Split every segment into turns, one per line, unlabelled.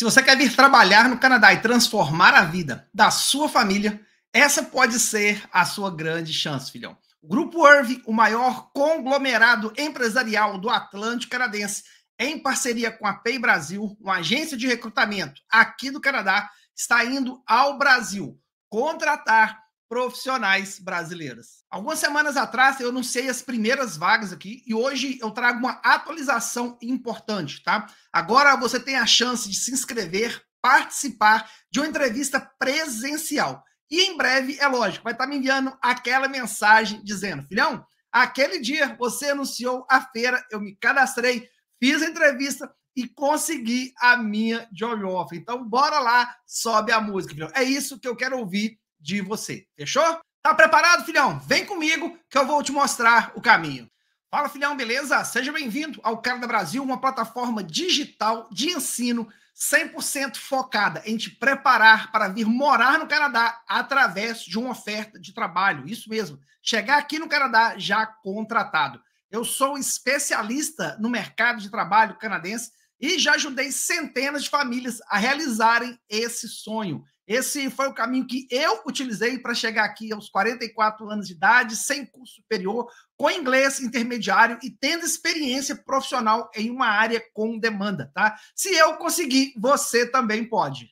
Se você quer vir trabalhar no Canadá e transformar a vida da sua família, essa pode ser a sua grande chance, filhão. O Grupo Irv, o maior conglomerado empresarial do Atlântico Canadense, em parceria com a PEI Brasil, uma agência de recrutamento aqui do Canadá, está indo ao Brasil contratar profissionais brasileiras. Algumas semanas atrás eu anunciei as primeiras vagas aqui e hoje eu trago uma atualização importante, tá? Agora você tem a chance de se inscrever, participar de uma entrevista presencial. E em breve, é lógico, vai estar me enviando aquela mensagem dizendo: "Filhão, aquele dia você anunciou a feira, eu me cadastrei, fiz a entrevista, e consegui a minha job offer. Então, bora lá, sobe a música. filhão. É isso que eu quero ouvir de você. Fechou? Tá preparado, filhão? Vem comigo que eu vou te mostrar o caminho. Fala, filhão, beleza? Seja bem-vindo ao Cara da Brasil, uma plataforma digital de ensino 100% focada em te preparar para vir morar no Canadá através de uma oferta de trabalho. Isso mesmo, chegar aqui no Canadá já contratado. Eu sou especialista no mercado de trabalho canadense e já ajudei centenas de famílias a realizarem esse sonho. Esse foi o caminho que eu utilizei para chegar aqui aos 44 anos de idade, sem curso superior, com inglês intermediário e tendo experiência profissional em uma área com demanda, tá? Se eu conseguir, você também pode.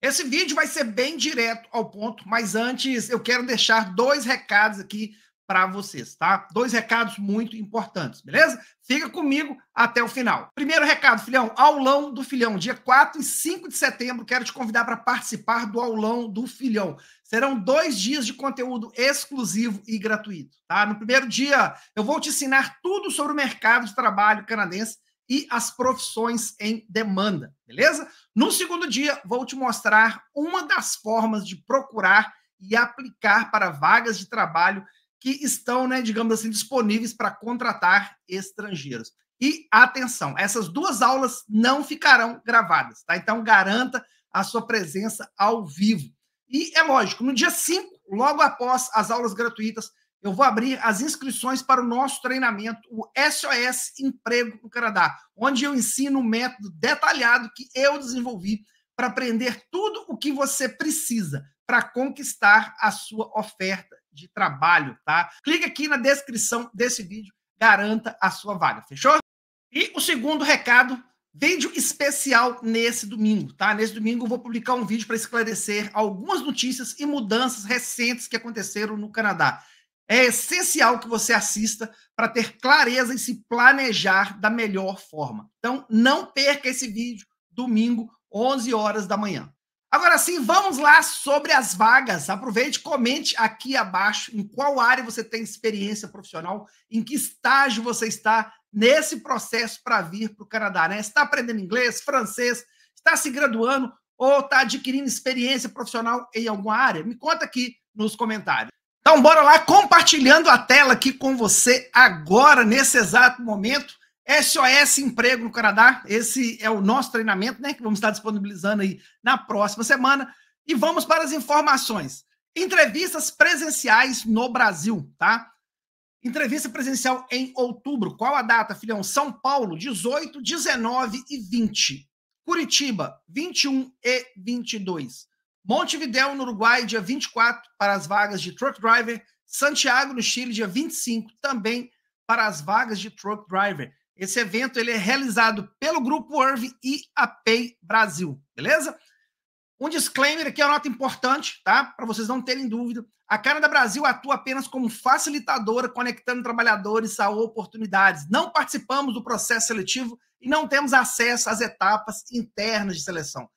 Esse vídeo vai ser bem direto ao ponto, mas antes eu quero deixar dois recados aqui para vocês, tá? Dois recados muito importantes, beleza? Fica comigo até o final. Primeiro recado, filhão, aulão do filhão, dia 4 e 5 de setembro, quero te convidar para participar do aulão do filhão. Serão dois dias de conteúdo exclusivo e gratuito, tá? No primeiro dia, eu vou te ensinar tudo sobre o mercado de trabalho canadense e as profissões em demanda, beleza? No segundo dia, vou te mostrar uma das formas de procurar e aplicar para vagas de trabalho que estão, né, digamos assim, disponíveis para contratar estrangeiros. E atenção, essas duas aulas não ficarão gravadas, tá? Então garanta a sua presença ao vivo. E é lógico, no dia 5, logo após as aulas gratuitas, eu vou abrir as inscrições para o nosso treinamento, o SOS Emprego no Canadá, onde eu ensino um método detalhado que eu desenvolvi para aprender tudo o que você precisa para conquistar a sua oferta de trabalho, tá? Clique aqui na descrição desse vídeo, garanta a sua vaga, fechou? E o segundo recado, vídeo especial nesse domingo, tá? Nesse domingo eu vou publicar um vídeo para esclarecer algumas notícias e mudanças recentes que aconteceram no Canadá. É essencial que você assista para ter clareza e se planejar da melhor forma. Então, não perca esse vídeo domingo, 11 horas da manhã. Agora sim, vamos lá sobre as vagas. Aproveite, comente aqui abaixo em qual área você tem experiência profissional, em que estágio você está nesse processo para vir para o Canadá, né? Está aprendendo inglês, francês, está se graduando ou está adquirindo experiência profissional em alguma área? Me conta aqui nos comentários. Então, bora lá compartilhando a tela aqui com você agora, nesse exato momento. SOS Emprego no Canadá. Esse é o nosso treinamento, né? Que vamos estar disponibilizando aí na próxima semana. E vamos para as informações. Entrevistas presenciais no Brasil, tá? Entrevista presencial em outubro. Qual a data, filhão? São Paulo, 18, 19 e 20. Curitiba, 21 e 22. Montevidéu, no Uruguai, dia 24, para as vagas de truck driver. Santiago, no Chile, dia 25, também para as vagas de truck driver. Esse evento ele é realizado pelo Grupo Irv e a Pay Brasil, beleza? Um disclaimer aqui, é uma nota importante, tá? Para vocês não terem dúvida. A Canadá Brasil atua apenas como facilitadora, conectando trabalhadores a oportunidades. Não participamos do processo seletivo e não temos acesso às etapas internas de seleção.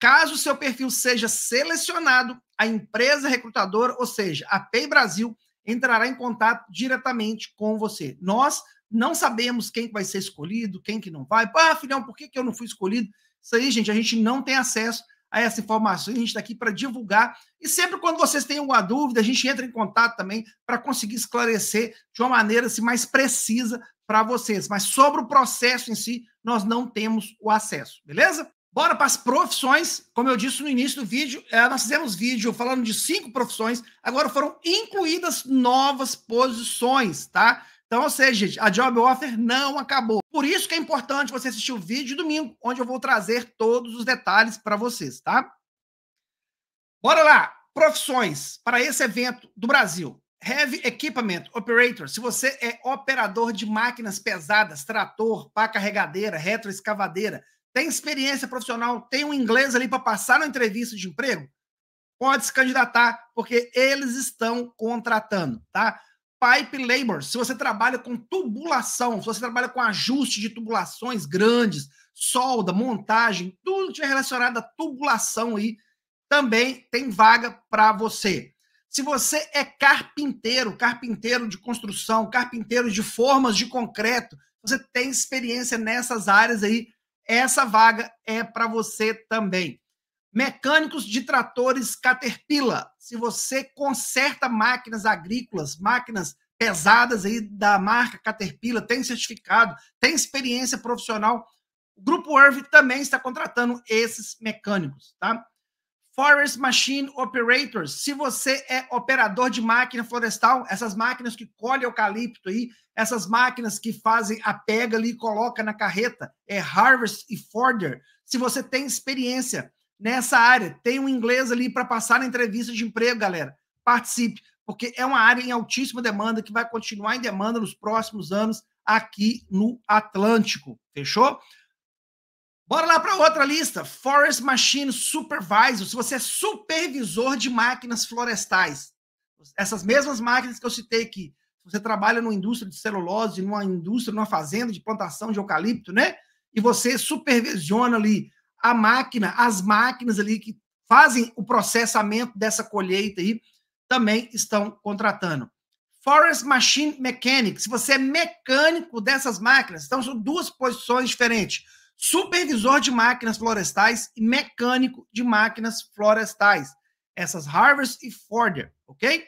Caso seu perfil seja selecionado, a empresa recrutadora, ou seja, a Pay Brasil, entrará em contato diretamente com você. Nós não sabemos quem vai ser escolhido, quem que não vai. Ah, filhão, por que, que eu não fui escolhido? Isso aí, gente, a gente não tem acesso a essa informação. A gente está aqui para divulgar. E sempre quando vocês têm alguma dúvida, a gente entra em contato também para conseguir esclarecer de uma maneira assim, mais precisa para vocês. Mas sobre o processo em si, nós não temos o acesso, beleza? Bora para as profissões. Como eu disse no início do vídeo, eh, nós fizemos vídeo falando de cinco profissões. Agora foram incluídas novas posições, tá? Então, ou seja, gente, a job offer não acabou. Por isso que é importante você assistir o vídeo de domingo, onde eu vou trazer todos os detalhes para vocês, tá? Bora lá! Profissões para esse evento do Brasil. Heavy Equipment Operator. Se você é operador de máquinas pesadas, trator, pá carregadeira, retroescavadeira, tem experiência profissional, tem um inglês ali para passar na entrevista de emprego, pode se candidatar, porque eles estão contratando, tá? pipe labor, se você trabalha com tubulação, se você trabalha com ajuste de tubulações grandes, solda, montagem, tudo que é relacionado à tubulação aí, também tem vaga para você. Se você é carpinteiro, carpinteiro de construção, carpinteiro de formas de concreto, você tem experiência nessas áreas aí, essa vaga é para você também. Mecânicos de tratores Caterpillar. Se você conserta máquinas agrícolas, máquinas pesadas aí da marca Caterpillar, tem certificado, tem experiência profissional, o Grupo Irv também está contratando esses mecânicos, tá? Forest Machine Operators. Se você é operador de máquina florestal, essas máquinas que colhem eucalipto aí, essas máquinas que fazem a pega ali e coloca na carreta, é Harvest e Forder. Se você tem experiência, nessa área. Tem um inglês ali para passar na entrevista de emprego, galera. Participe, porque é uma área em altíssima demanda que vai continuar em demanda nos próximos anos aqui no Atlântico. Fechou? Bora lá para outra lista. Forest Machine Supervisor. Se você é supervisor de máquinas florestais, essas mesmas máquinas que eu citei aqui, se você trabalha numa indústria de celulose, numa indústria, numa fazenda de plantação de eucalipto, né? E você supervisiona ali a máquina, as máquinas ali que fazem o processamento dessa colheita aí, também estão contratando. Forest Machine Mechanic, se você é mecânico dessas máquinas, então são duas posições diferentes: supervisor de máquinas florestais e mecânico de máquinas florestais. Essas Harvest e Forder, ok?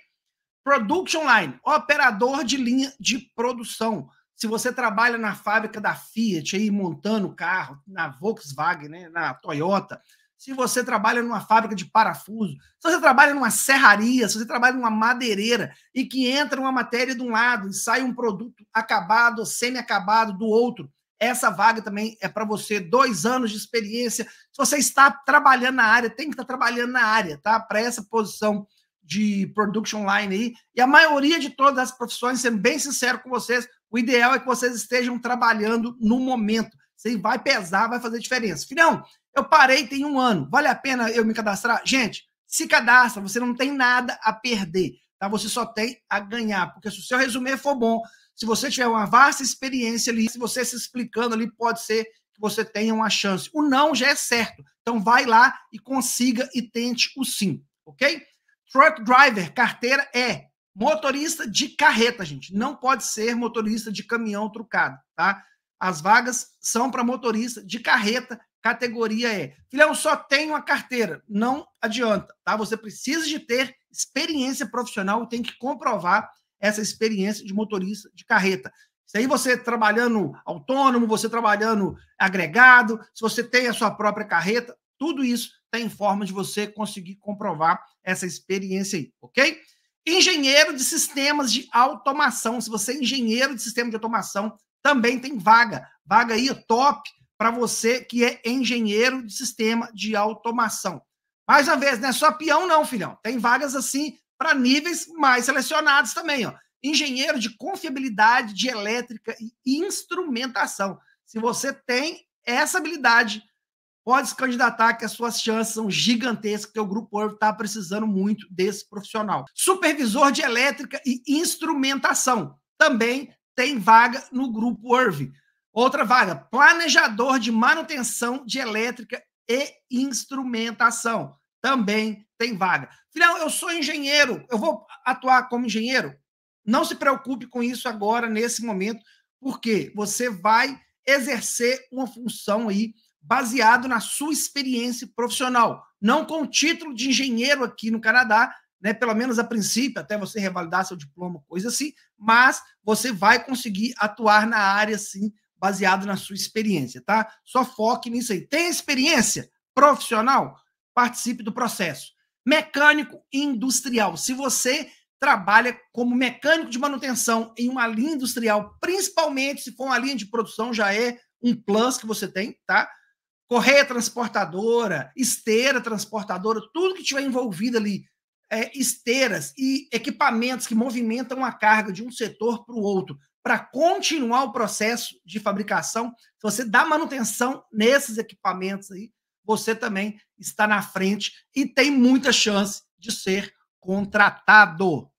Production Line, operador de linha de produção. Se você trabalha na fábrica da Fiat aí montando carro, na Volkswagen, né, na Toyota, se você trabalha numa fábrica de parafuso, se você trabalha numa serraria, se você trabalha numa madeireira e que entra uma matéria de um lado e sai um produto acabado, semi-acabado do outro, essa vaga também é para você, dois anos de experiência. Se você está trabalhando na área, tem que estar tá trabalhando na área, tá? Para essa posição de production line aí. E a maioria de todas as profissões, sendo bem sincero com vocês, o ideal é que vocês estejam trabalhando no momento. Você vai pesar, vai fazer diferença. Filhão, eu parei tem um ano. Vale a pena eu me cadastrar? Gente, se cadastra, você não tem nada a perder, tá? Você só tem a ganhar, porque se o seu resumê for bom, se você tiver uma vasta experiência ali, se você se explicando ali, pode ser que você tenha uma chance. O não já é certo. Então vai lá e consiga e tente o sim, ok? Truck driver, carteira é Motorista de carreta, gente. Não pode ser motorista de caminhão trucado, tá? As vagas são para motorista de carreta, categoria E. Filhão, só tem uma carteira. Não adianta, tá? Você precisa de ter experiência profissional e tem que comprovar essa experiência de motorista de carreta. Se aí você trabalhando autônomo, você trabalhando agregado, se você tem a sua própria carreta, tudo isso tem forma de você conseguir comprovar essa experiência aí, ok? Engenheiro de sistemas de automação. Se você é engenheiro de sistema de automação, também tem vaga. Vaga aí top para você que é engenheiro de sistema de automação. Mais uma vez, não é só peão, não, filhão. Tem vagas assim para níveis mais selecionados também, ó. Engenheiro de confiabilidade de elétrica e instrumentação. Se você tem essa habilidade, Pode se candidatar que as suas chances são gigantescas, porque o Grupo Orve está precisando muito desse profissional. Supervisor de elétrica e instrumentação. Também tem vaga no Grupo Orve. Outra vaga, planejador de manutenção de elétrica e instrumentação. Também tem vaga. Filhão, eu sou engenheiro, eu vou atuar como engenheiro? Não se preocupe com isso agora, nesse momento, porque você vai exercer uma função aí baseado na sua experiência profissional, não com o título de engenheiro aqui no Canadá, né, pelo menos a princípio, até você revalidar seu diploma, coisa assim, mas você vai conseguir atuar na área, sim, baseado na sua experiência, tá? Só foque nisso aí. Tem experiência profissional? Participe do processo. Mecânico industrial. Se você trabalha como mecânico de manutenção em uma linha industrial, principalmente se for uma linha de produção, já é um plus que você tem, tá? correia transportadora, esteira transportadora, tudo que tiver envolvido ali, é, esteiras e equipamentos que movimentam a carga de um setor para o outro, para continuar o processo de fabricação, se você dá manutenção nesses equipamentos aí, você também está na frente e tem muita chance de ser contratado.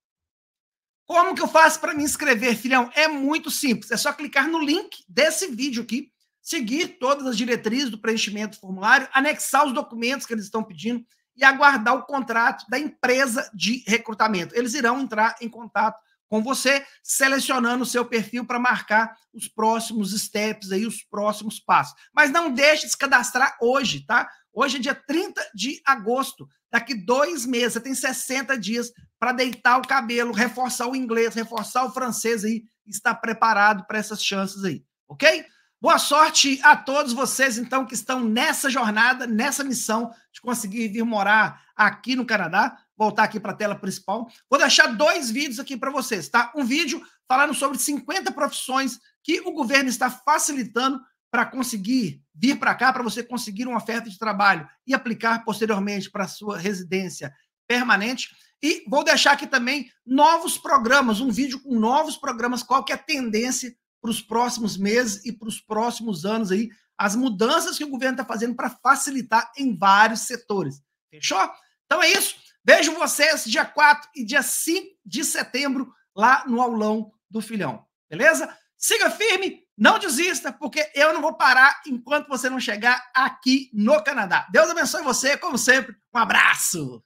Como que eu faço para me inscrever, filhão? É muito simples, é só clicar no link desse vídeo aqui seguir todas as diretrizes do preenchimento do formulário, anexar os documentos que eles estão pedindo e aguardar o contrato da empresa de recrutamento. Eles irão entrar em contato com você, selecionando o seu perfil para marcar os próximos steps aí, os próximos passos. Mas não deixe de se cadastrar hoje, tá? Hoje é dia 30 de agosto. Daqui dois meses, você tem 60 dias para deitar o cabelo, reforçar o inglês, reforçar o francês aí, estar preparado para essas chances aí, ok? Boa sorte a todos vocês, então, que estão nessa jornada, nessa missão de conseguir vir morar aqui no Canadá. Voltar aqui para a tela principal. Vou deixar dois vídeos aqui para vocês, tá? Um vídeo falando sobre 50 profissões que o governo está facilitando para conseguir vir para cá, para você conseguir uma oferta de trabalho e aplicar posteriormente para sua residência permanente. E vou deixar aqui também novos programas, um vídeo com novos programas, qual que é a tendência para os próximos meses e para os próximos anos aí, as mudanças que o governo está fazendo para facilitar em vários setores. Fechou? Então é isso. Vejo vocês dia 4 e dia 5 de setembro lá no aulão do Filhão. Beleza? Siga firme, não desista, porque eu não vou parar enquanto você não chegar aqui no Canadá. Deus abençoe você, como sempre. Um abraço!